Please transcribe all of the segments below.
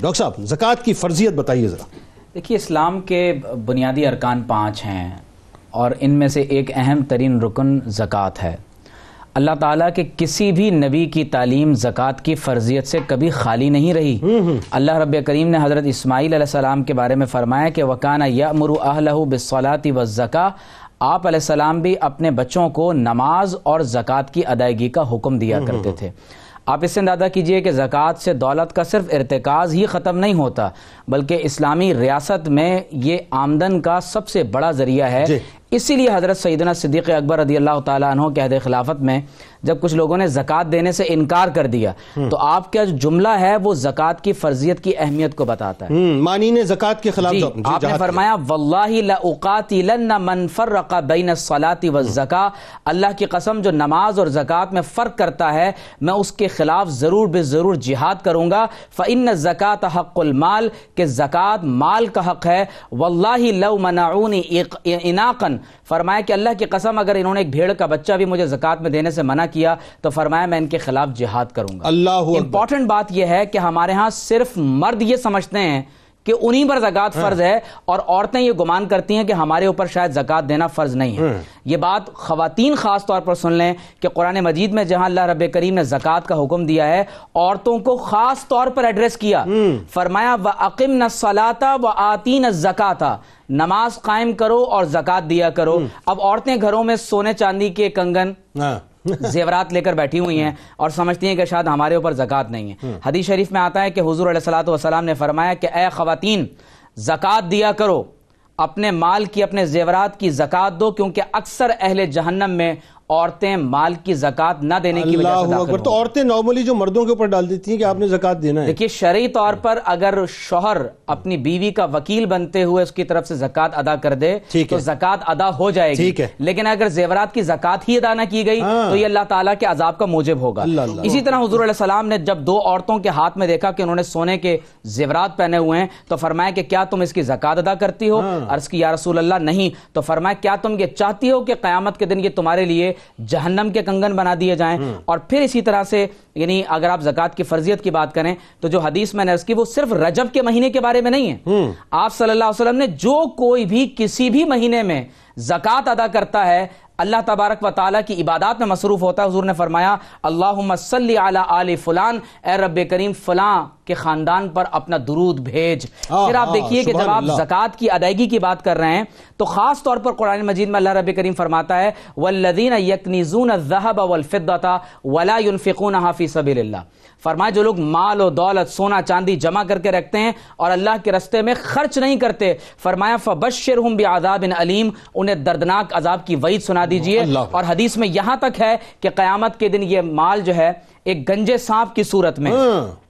Doctor साहब जक़ात की फर्जियत बताइए ज़रा देखिए इस्लाम के बुनियादी अरकान पाँच हैं और इनमें से एक अहम तरीन रुकन जक़ात है अल्लाह ताला के किसी भी नबी की तालीम जक़ात की फ़र्जियत से कभी खाली नहीं रही हम्म, हम्म। अल्लाह रब करीम ने हज़रत इस्माईल सलाम के बारे में फ़रमाया कि वकाना यमरु अहलहु बिसलाती व ज़क़ा आप सलाम भी अपने बच्चों को नमाज और ज़क़़त की अदायगी का हुक्म दिया हम्म, करते थे आप इससे अंदाज़ा कीजिए कि ज़क़़त से दौलत का सिर्फ इरतकाज़ ही ख़त्म नहीं होता बल्कि इस्लामी रियासत में ये आमदन का सबसे बड़ा ज़रिया है इसीलिए हज़रत सैदना सिद्दीक़ अकबर रदी अल्लाह तहों के अहद खिलाफत में जब कुछ लोगों ने ज़क़़त देने से इनकार कर दिया हम्म। तो आपका जो जुमला है वो ज़क़़त की फ़र्जियत की अहमियत को बताता है हम्म, मानी ने जक़ात के खिलाफ जी, जी, आपने फरमाया वल्लाकाती मनफर बैन सलाती व ज़क़ा अल्लाह की कसम जो नमाज और ज़क़़त में फ़र्क करता है मैं उसके खिलाफ ज़रूर बे ज़रूर जिहाद करूँगा फ़िन ज़क़ात हक़ुलमाल के ज़क़़त माल का हक़ है वल्ला लव इनाकन फरमाया कि अल्लाह की कसम अगर इन्होंने एक भेड़ का बच्चा भी मुझे जक़ात में देने से मना किया तो फरमाया मैं इनके खिलाफ जिहाद करूंगा अल्लाह इंपॉर्टेंट बात यह है कि हमारे यहाँ सिर्फ मर्द ये समझते हैं कि उन्हीं पर जक़ात हाँ। फ़र्ज है और औरतें ये गुमान करती हैं कि हमारे ऊपर शायद जक़ात देना फ़र्ज नहीं है हाँ। ये बात ख़वातीन ख़ास तौर पर सुन लें कि कुरान मजीद में जहां अल्लाह रब करीम ने जक़ात का हुक्म दिया है औरतों को ख़ास तौर पर एड्रेस किया हाँ। फरमाया व अकिम न सलाता व आती न जक़ाता नमाज कायम करो और जक़ात दिया करो अब औरतें घरों में सोने चांदी के कंगन जेवरात लेकर बैठी हुई हैं और समझती हैं कि शायद हमारे ऊपर जक़ात नहीं है हम्म। हदीस शरीफ में आता है कि हजूर सलाम ने फरमाया कि ए खातन जक़ात दिया करो अपने माल की अपने जेवरात की ज़क़़त दो क्योंकि अक्सर अहल जहन्नम में औरतें माल की जक़ात ना देने की वजह से तो औरतें नॉर्मली जो मर्दों के ऊपर डाल देती हैं कि आपने जक़ात देना है देखिए शरी तौर पर अगर शोहर अपनी बीवी का वकील बनते हुए उसकी तरफ से जकत अदा कर दे तो जक़ात अदा हो जाएगी ठीक है लेकिन अगर जेवरात की जकत ही अदा ना की गई हाँ। तो ये अल्लाह ताला के अजाब का मूजब होगा इसी तरह हजूर सलाम ने जब दो औरतों के हाथ में देखा कि उन्होंने सोने के जेवरात पहने हुए हैं तो फरमाया कि क्या तुम इसकी जक़ात अदा करती हो हाँ। अर्ज की यारसूल्ला नहीं तो फरमाया क्या तुम ये चाहती हो कि क्यामत के दिन ये तुम्हारे लिए जहन्नम के कंगन बना दिए जाएं हम्म। और फिर इसी तरह से यानी अगर आप जक़ात की फर्जियत की बात करें तो जो हदीस नर्स की वो सिर्फ रजब के महीने के बारे में नहीं है हम्म। आप सल्लल्लाहु अलैहि वसल्लम ने जो कोई भी किसी भी महीने में जक़ात अदा करता है अल्लाह तबारक व ताली की इबादत में मसरूफ होता है हजूर ने फरमाया अल्लाह मसल आला आल फलान ए रब करीम फलां के खानदान पर अपना दुरूद भेज हाँ, फिर आप हाँ, देखिए कि जब आप जक़ात की अदायगी की बात कर रहे हैं तो खास तौर पर कुरान मजीद में अल्लाह रब करीम फरमाता है वल्लदीन यकनीजून जहब वलफ़िदता वलाफिकून हाफी सबील्ला फरमाए जो लोग माल और दौलत सोना चांदी जमा करके रखते हैं और अल्लाह के रस्ते में खर्च नहीं करते फरमाया फबशर हम भी आजाब इन अलीम उन्हें दर्दनाक अजाब की वईद सुना दीजिए और हदीस में यहां तक है कि कयामत के दिन ये माल जो है एक गंजे सांप की सूरत में हाँ।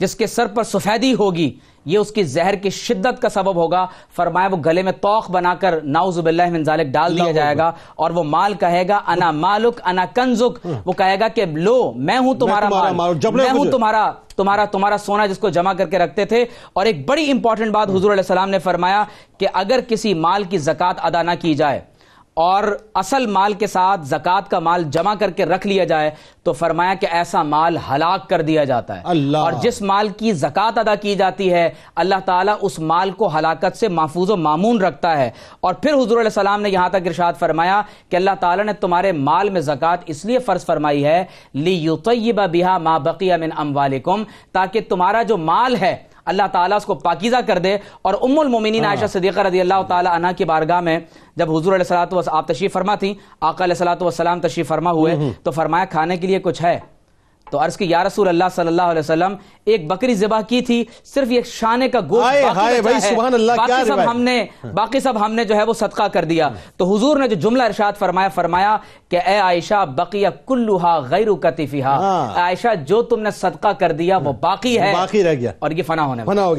जिसके सर पर सफेदी होगी ये उसकी जहर की शिद्दत का सबब होगा फरमाया वो गले में तोख बनाकर नाउजुबिल्लाजालिक डाल दिया जाएगा और वो माल कहेगा अना मालुक अना कंजुक हाँ। वो कहेगा कि लो मैं हूं तुम्हारा मैं तुम्हारा माल, माल मैं हूं तुम्हारा तुम्हारा तुम्हारा सोना जिसको जमा करके रखते थे और एक बड़ी इंपॉर्टेंट बात हजूर हाँ। ने फरमाया कि अगर किसी माल की जक़ात अदा ना की जाए और असल माल के साथ जक़ात का माल जमा करके रख लिया जाए तो फरमाया कि ऐसा माल हलाक कर दिया जाता है अल्लाह और जिस माल की जक़ात अदा की जाती है अल्लाह ताला उस माल को हलाकत से महफूज मामून रखता है और फिर हजूर सलाम ने यहां तक इर्शाद फरमाया कि अल्लाह ताला ने तुम्हारे माल में जक़ात इसलिए फ़र्ज फरमाई है ली युतबा बिहा मा बकिया मिन अम ताकि तुम्हारा जो माल है अल्लाह ताला उसको पाकिज़ा कर दे और उम्मुल मोमिनीन हाँ। आयशा सदीक़ा रजी अल्लाह ताला की बारगाह में जब हजूर सलात आप तशीफ़ फरमा थी आका वसलाम तशीफ़ फरमा हुए हम्म, हम्म। तो फरमाया खाने के लिए कुछ है तो अर्ज की या रसूल अल्लाह सल्लल्लाहु अलैहि वसल्लम एक बकरी जबा की थी सिर्फ एक शाने का गोश्त हाँ। बाकी, सब हमने जो है वो सदका कर दिया तो हुजूर ने जो जुमला इरशाद फरमाया फरमाया कि ए आयशा बकिया कुल्लुहा गैर कतिफिहा हाँ। आयशा जो तुमने सदका कर दिया वो हाँ। बाकी है बाकी रह गया और ये फना होने फना हो गया